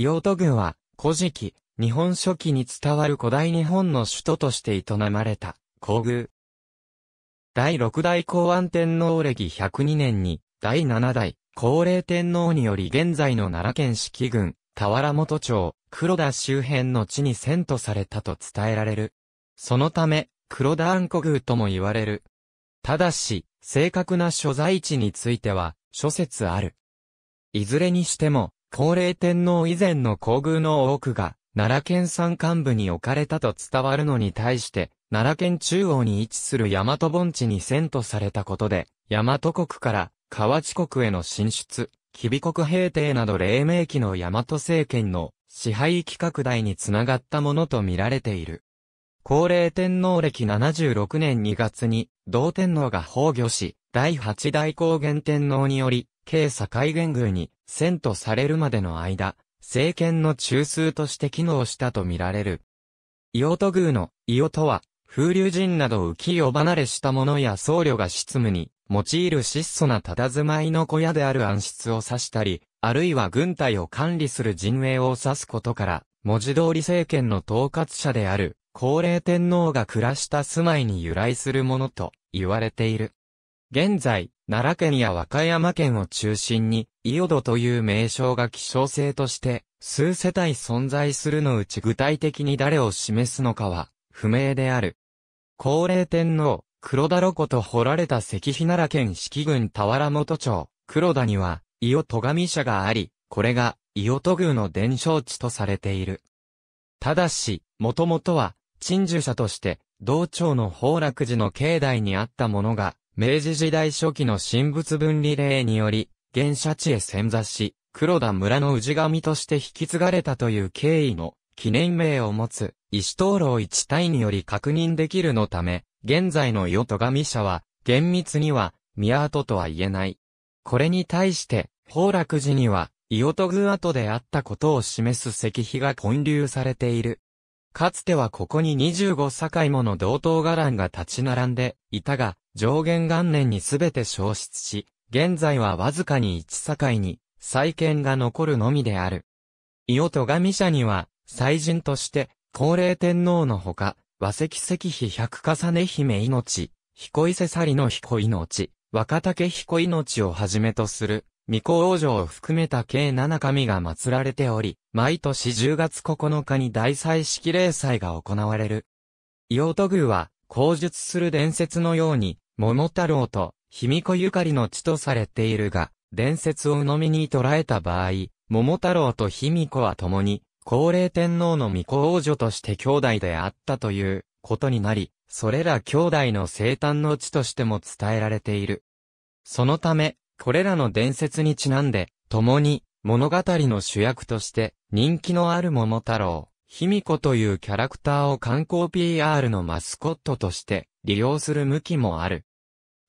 硫黄戸は、古事記、日本書紀に伝わる古代日本の首都として営まれた、皇宮。第6代公安天皇歴102年に、第7代、高齢天皇により現在の奈良県四季郡、田原本町、黒田周辺の地に遷都されたと伝えられる。そのため、黒田安古宮とも言われる。ただし、正確な所在地については、諸説ある。いずれにしても、高齢天皇以前の皇宮の多くが、奈良県山間部に置かれたと伝わるのに対して、奈良県中央に位置する大和盆地に遷都されたことで、大和国から河内国への進出、吉備国平定など黎明期の大和政権の支配域拡大につながったものと見られている。高齢天皇歴76年2月に、同天皇が崩御し、第八代高元天皇により、慶佐元宮に、遷とされるまでの間、政権の中枢として機能したと見られる。伊予都宮の伊予とは、風流人など浮世離れした者や僧侶が執務に、用いる質素な佇まいの小屋である暗室を指したり、あるいは軍隊を管理する陣営を指すことから、文字通り政権の統括者である、高齢天皇が暮らした住まいに由来するものと言われている。現在、奈良県や和歌山県を中心に、伊予戸という名称が希少性として、数世帯存在するのうち具体的に誰を示すのかは、不明である。高齢天皇、黒田露子と掘られた石碑奈良県季郡田原本町、黒田には、伊予戸神社があり、これが、伊予戸宮の伝承地とされている。ただし、もともとは、鎮守者として、道庁の崩落寺の境内にあったものが、明治時代初期の神仏分離令により、現社地へ潜座し、黒田村の氏神として引き継がれたという経緯の記念名を持つ、石灯籠一体により確認できるのため、現在の与戸神社は、厳密には、宮跡とは言えない。これに対して、宝楽寺には、伊音宮跡であったことを示す石碑が混流されている。かつてはここに25境もの同等伽藍が立ち並んでいたが、上元元年にすべて消失し、現在はわずかに一境に、再建が残るのみである。伊予戸上社には、祭人として、高齢天皇のほか、和石石碑百重ね姫命、彦伊勢去りの彦命、若竹彦命をはじめとする、御子王女を含めた計七神が祀られており、毎年10月9日に大祭式礼祭が行われる。伊予戸宮は、口述する伝説のように、桃太郎と、卑弥呼ゆかりの地とされているが、伝説を鵜呑みに捉えた場合、桃太郎と卑弥呼は共に、高齢天皇の巫女王女として兄弟であったということになり、それら兄弟の生誕の地としても伝えられている。そのため、これらの伝説にちなんで、共に物語の主役として人気のある桃太郎、卑弥呼というキャラクターを観光 PR のマスコットとして利用する向きもある。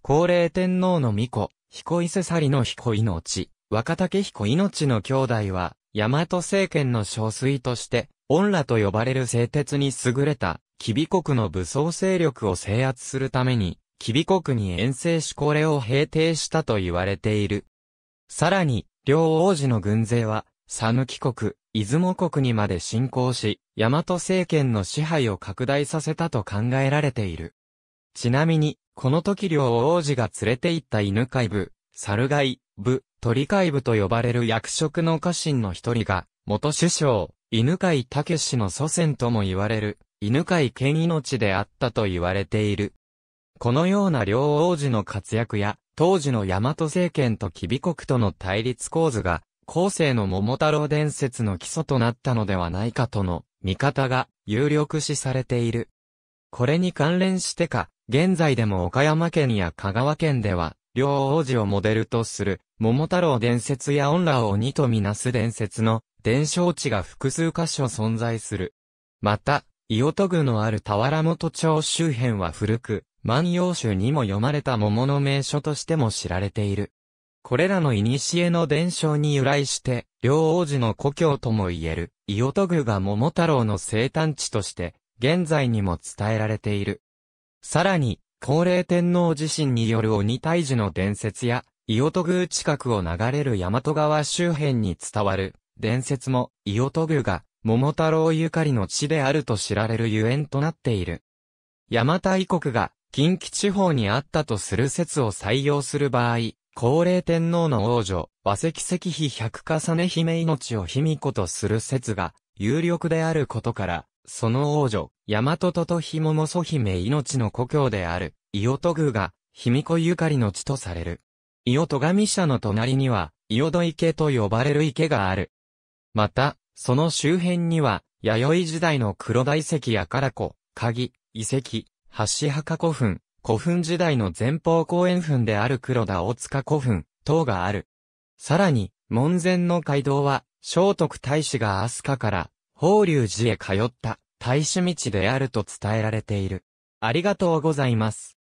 高齢天皇の御子、彦伊勢去の彦命、若竹彦命の兄弟は、大和政権の小水として、御らと呼ばれる製鉄に優れた、吉備国の武装勢力を制圧するために、吉備国に遠征しこれを平定したと言われている。さらに、両王子の軍勢は、讃岐国、出雲国にまで侵攻し、大和政権の支配を拡大させたと考えられている。ちなみに、この時両王子が連れて行った犬飼部、猿飼部、鳥飼部と呼ばれる役職の家臣の一人が、元首相、犬飼武氏の祖先とも言われる、犬飼健命であったと言われている。このような両王子の活躍や、当時の大和政権と吉備国との対立構図が、後世の桃太郎伝説の基礎となったのではないかとの見方が有力視されている。これに関連してか、現在でも岡山県や香川県では、両王子をモデルとする、桃太郎伝説や恩羅を鬼とみなす伝説の、伝承地が複数箇所存在する。また、伊予都具のある田原本町周辺は古く、万葉集にも読まれた桃の名所としても知られている。これらの古の伝承に由来して、両王子の故郷とも言える、伊予都具が桃太郎の生誕地として、現在にも伝えられている。さらに、高齢天皇自身による鬼退治の伝説や、伊予都宮近くを流れる大和川周辺に伝わる伝説も、伊予都宮が桃太郎ゆかりの地であると知られるゆえんとなっている。大和台国が近畿地方にあったとする説を採用する場合、高齢天皇の王女、和石石碑百重姫命を卑弥呼とする説が有力であることから、その王女、大和ととひも祖姫命の故郷である、伊予戸宮が、卑弥呼ゆかりの地とされる。伊予戸上社の隣には、伊予戸池と呼ばれる池がある。また、その周辺には、弥生時代の黒大石や唐子、鍵、遺跡、橋墓古墳、古墳時代の前方後円墳である黒田大塚古墳、等がある。さらに、門前の街道は、聖徳太子が飛鳥から、法隆寺へ通った、大使道であると伝えられている。ありがとうございます。